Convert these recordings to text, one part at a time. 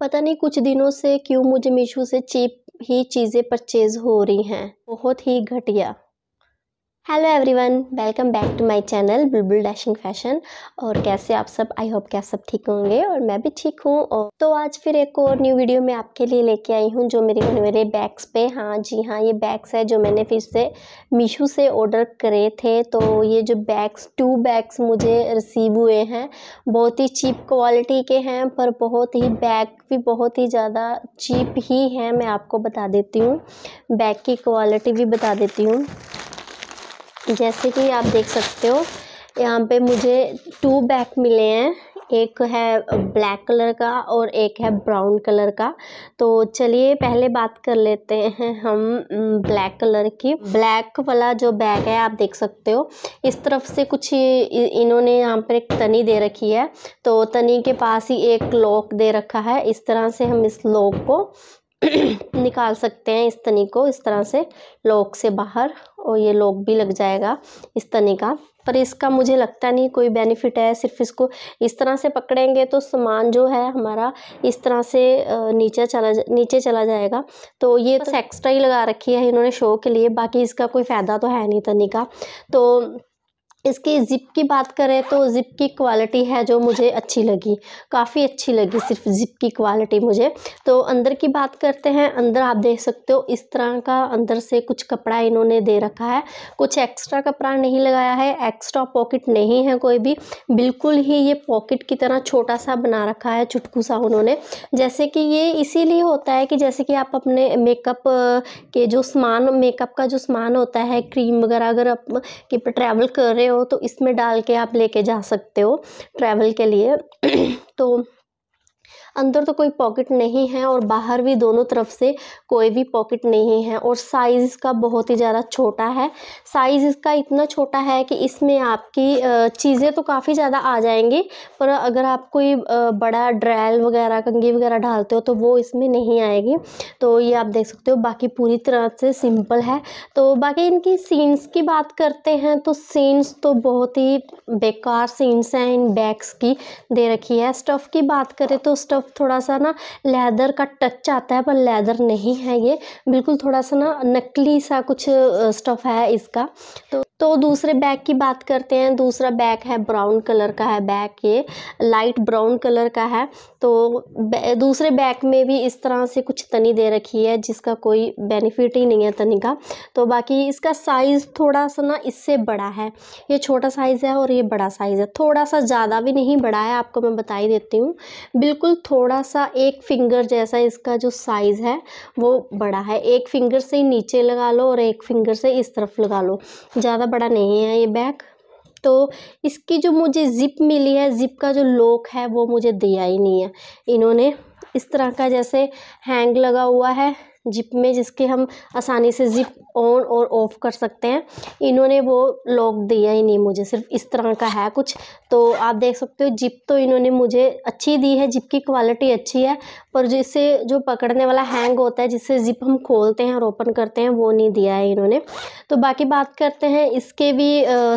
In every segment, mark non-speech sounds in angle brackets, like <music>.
पता नहीं कुछ दिनों से क्यों मुझे मीशो से चीप ही चीज़ें परचेज़ हो रही हैं बहुत ही घटिया hello everyone welcome back to my channel Bulbul dashing fashion और कैसे आप सब आई होप कि आप सब ठीक होंगे और मैं भी ठीक हूँ और तो आज फिर एक और न्यू वीडियो मैं आपके लिए लेके आई हूँ जो मेरे मेरे बैग्स पे हाँ जी हाँ ये बैग्स है जो मैंने फिर से मीशो से ऑर्डर करे थे तो ये जो बैग्स टू बैग्स मुझे रिसीव हुए हैं बहुत ही चीप क्वालिटी के हैं पर बहुत ही बैग भी बहुत ही ज़्यादा चीप ही है मैं आपको बता देती हूँ बैग की क्वालिटी भी बता देती हूँ जैसे कि आप देख सकते हो यहाँ पे मुझे टू बैग मिले हैं एक है ब्लैक कलर का और एक है ब्राउन कलर का तो चलिए पहले बात कर लेते हैं हम ब्लैक कलर की ब्लैक वाला जो बैग है आप देख सकते हो इस तरफ से कुछ इन्होंने यहाँ पर एक तनी दे रखी है तो तनी के पास ही एक लॉक दे रखा है इस तरह से हम इस लॉक को निकाल सकते हैं इस तने को इस तरह से लॉक से बाहर और ये लॉक भी लग जाएगा इस तने का पर इसका मुझे लगता नहीं कोई बेनिफिट है सिर्फ इसको इस तरह से पकड़ेंगे तो सामान जो है हमारा इस तरह से नीचे चला नीचे चला जाएगा तो ये तो एक्स्ट्रा ही लगा रखी है इन्होंने शो के लिए बाकी इसका कोई फ़ायदा तो है नहीं तनी का तो इसकी ज़िप की बात करें तो ज़िप की क्वालिटी है जो मुझे अच्छी लगी काफ़ी अच्छी लगी सिर्फ ज़िप की क्वालिटी मुझे तो अंदर की बात करते हैं अंदर आप देख सकते हो इस तरह का अंदर से कुछ कपड़ा इन्होंने दे रखा है कुछ एक्स्ट्रा कपड़ा नहीं लगाया है एक्स्ट्रा पॉकेट नहीं है कोई भी बिल्कुल ही ये पॉकेट की तरह छोटा सा बना रखा है चुटकू सा उन्होंने जैसे कि ये इसीलिए होता है कि जैसे कि आप अपने मेकअप के जो सामान मेकअप का जो सामान होता है क्रीम वगैरह अगर आप ट्रैवल कर रहे हो तो इसमें डाल के आप लेके जा सकते हो ट्रैवल के लिए <clears throat> तो अंदर तो कोई पॉकेट नहीं है और बाहर भी दोनों तरफ से कोई भी पॉकेट नहीं है और साइज़ इसका बहुत ही ज़्यादा छोटा है साइज़ इसका इतना छोटा है कि इसमें आपकी चीज़ें तो काफ़ी ज़्यादा आ जाएंगी पर अगर आप कोई बड़ा ड्रैल वगैरह कंगी वगैरह डालते हो तो वो इसमें नहीं आएगी तो ये आप देख सकते हो बाकी पूरी तरह से सिंपल है तो बाकी इनकी सीन्स की बात करते हैं तो सीन्स तो बहुत ही बेकार सीन्स हैं इन बैग्स की दे रखी है स्टफ़ की बात करें तो स्टफ़ थोड़ा सा ना लेदर का टच आता है पर लेदर नहीं है ये बिल्कुल थोड़ा सा ना नकली सा कुछ स्टफ़ है इसका तो तो दूसरे बैग की बात करते हैं दूसरा बैग है ब्राउन कलर का है बैग ये लाइट ब्राउन कलर का है तो दूसरे बैग में भी इस तरह से कुछ तनी दे रखी है जिसका कोई बेनिफिट ही नहीं है तनी का तो बाकी इसका साइज़ थोड़ा सा ना इससे बड़ा है ये छोटा साइज़ है और ये बड़ा साइज़ है थोड़ा सा ज़्यादा भी नहीं बड़ा है आपको मैं बता ही देती हूँ बिल्कुल थोड़ा सा एक फिंगर जैसा इसका जो साइज़ है वो बड़ा है एक फिंगर से ही नीचे लगा लो और एक फिंगर से इस तरफ लगा लो ज़्यादा बड़ा नहीं है ये बैग तो इसकी जो मुझे ज़िप मिली है ज़िप का जो लॉक है वो मुझे दिया ही नहीं है इन्होंने इस तरह का जैसे हैंग लगा हुआ है जिप में जिसके हम आसानी से जिप ऑन और ऑफ़ कर सकते हैं इन्होंने वो लॉक दिया ही नहीं मुझे सिर्फ इस तरह का है कुछ तो आप देख सकते हो जिप तो इन्होंने मुझे अच्छी दी है जिप की क्वालिटी अच्छी है पर जिससे जो पकड़ने वाला हैंग होता है जिससे जिप हम खोलते हैं और ओपन करते हैं वो नहीं दिया है इन्होंने तो बाकी बात करते हैं इसके भी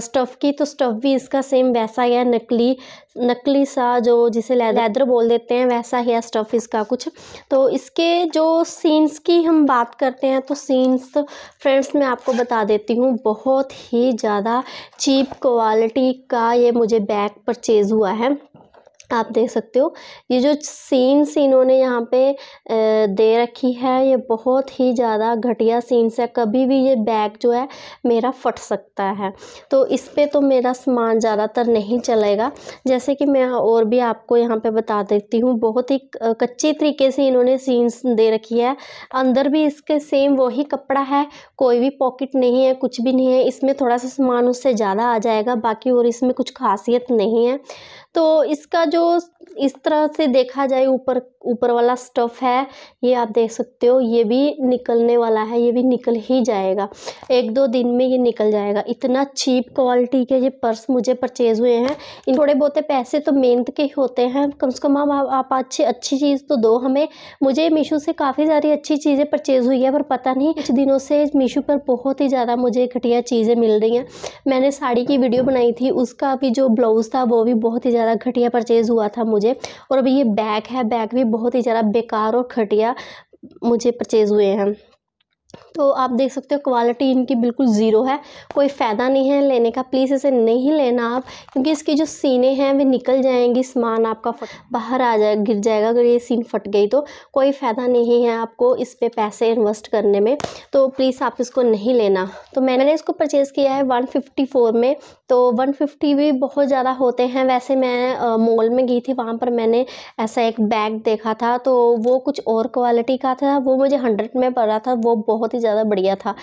स्टफ़ की तो स्टफ़ भी इसका सेम वैसा ही है नकली नकली सा जो जिसे लेदर बोल देते हैं वैसा ही है स्टफ़ इसका कुछ तो इसके जो सीन्स की की हम बात करते हैं तो सीन्स फ्रेंड्स मैं आपको बता देती हूँ बहुत ही ज़्यादा चीप क्वालिटी का ये मुझे बैग परचेज़ हुआ है आप देख सकते हो ये जो सीन्स इन्होंने यहाँ पे दे रखी है ये बहुत ही ज़्यादा घटिया सीन्स है कभी भी ये बैग जो है मेरा फट सकता है तो इस पर तो मेरा सामान ज़्यादातर नहीं चलेगा जैसे कि मैं और भी आपको यहाँ पे बता देती हूँ बहुत ही कच्चे तरीके से इन्होंने सीन्स दे रखी है अंदर भी इसके सेम वही कपड़ा है कोई भी पॉकेट नहीं है कुछ भी नहीं है इसमें थोड़ा सा सामान उससे ज़्यादा आ जाएगा बाकी और इसमें कुछ खासियत नहीं है तो इसका जो इस तरह से देखा जाए ऊपर ऊपर वाला स्टफ़ है ये आप देख सकते हो ये भी निकलने वाला है ये भी निकल ही जाएगा एक दो दिन में ये निकल जाएगा इतना चीप क्वालिटी के ये पर्स मुझे परचेज़ हुए हैं इन थोड़े बहुत पैसे तो मेहनत के ही होते हैं कम से कम आप आप अच्छी अच्छी चीज़ तो दो हमें मुझे मीशो से काफ़ी सारी अच्छी चीज़ें परचेज़ हुई है पर पता नहीं कुछ दिनों से मीशो पर बहुत ही ज़्यादा मुझे घटिया चीज़ें मिल रही हैं मैंने साड़ी की वीडियो बनाई थी उसका भी जो ब्लाउज़ था वो भी बहुत ही ज़्यादा घटिया परचेज़ हुआ था मुझे और अभी ये बैग है बैग भी बहुत ही ज़्यादा बेकार और घटिया मुझे परचेज़ हुए हैं तो आप देख सकते हो क्वालिटी इनकी बिल्कुल ज़ीरो है कोई फ़ायदा नहीं है लेने का प्लीज़ इसे नहीं लेना आप क्योंकि इसकी जो सीने हैं वे निकल जाएंगी सामान आपका बाहर आ जाए गिर जाएगा अगर ये सीन फट गई तो कोई फ़ायदा नहीं है आपको इस पे पैसे इन्वेस्ट करने में तो प्लीज़ आप इसको नहीं लेना तो मैंने इसको परचेज़ किया है वन में तो 150 भी बहुत ज़्यादा होते हैं वैसे मैं मॉल में गई थी वहाँ पर मैंने ऐसा एक बैग देखा था तो वो कुछ और क्वालिटी का था वो मुझे हंड्रेड में पड़ा था वो बहुत ही ज़्यादा बढ़िया था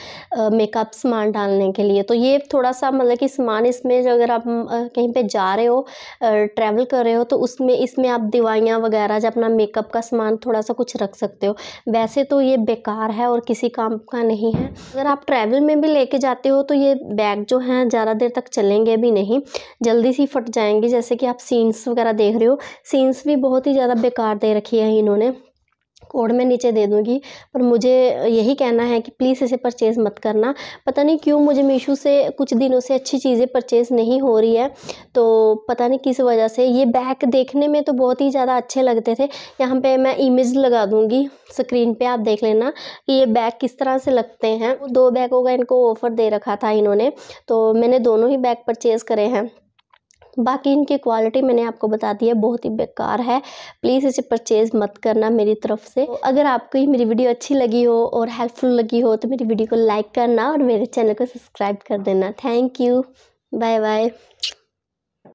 मेकअप सामान डालने के लिए तो ये थोड़ा सा मतलब कि सामान इसमें जो अगर आप कहीं पर जा रहे हो ट्रैवल कर रहे हो तो उसमें इसमें आप दवाइयाँ वगैरह जो अपना मेकअप का सामान थोड़ा सा कुछ रख सकते हो वैसे तो ये बेकार है और किसी काम का नहीं है अगर आप ट्रैवल में भी लेके जाते हो तो ये बैग जो हैं ज़्यादा देर तक चलें जाएंगे भी नहीं जल्दी से फट जाएंगे जैसे कि आप सीन्स वगैरह देख रहे हो सीन्स भी बहुत ही ज़्यादा बेकार दे रखी है इन्होंने कोड मैं नीचे दे दूँगी पर मुझे यही कहना है कि प्लीज़ इसे परचेज़ मत करना पता नहीं क्यों मुझे मीशो से कुछ दिनों से अच्छी चीज़ें परचेज़ नहीं हो रही है तो पता नहीं किस वजह से ये बैग देखने में तो बहुत ही ज़्यादा अच्छे लगते थे यहाँ पे मैं इमेज लगा दूँगी स्क्रीन पे आप देख लेना कि ये बैग किस तरह से लगते हैं दो बैगों का इनको ऑफ़र दे रखा था इन्होंने तो मैंने दोनों ही बैग परचेज़ करे हैं बाकी इनकी क्वालिटी मैंने आपको बता दी है बहुत ही बेकार है प्लीज़ इसे परचेज़ मत करना मेरी तरफ से तो अगर आपको ये मेरी वीडियो अच्छी लगी हो और हेल्पफुल लगी हो तो मेरी वीडियो को लाइक करना और मेरे चैनल को सब्सक्राइब कर देना थैंक यू बाय बाय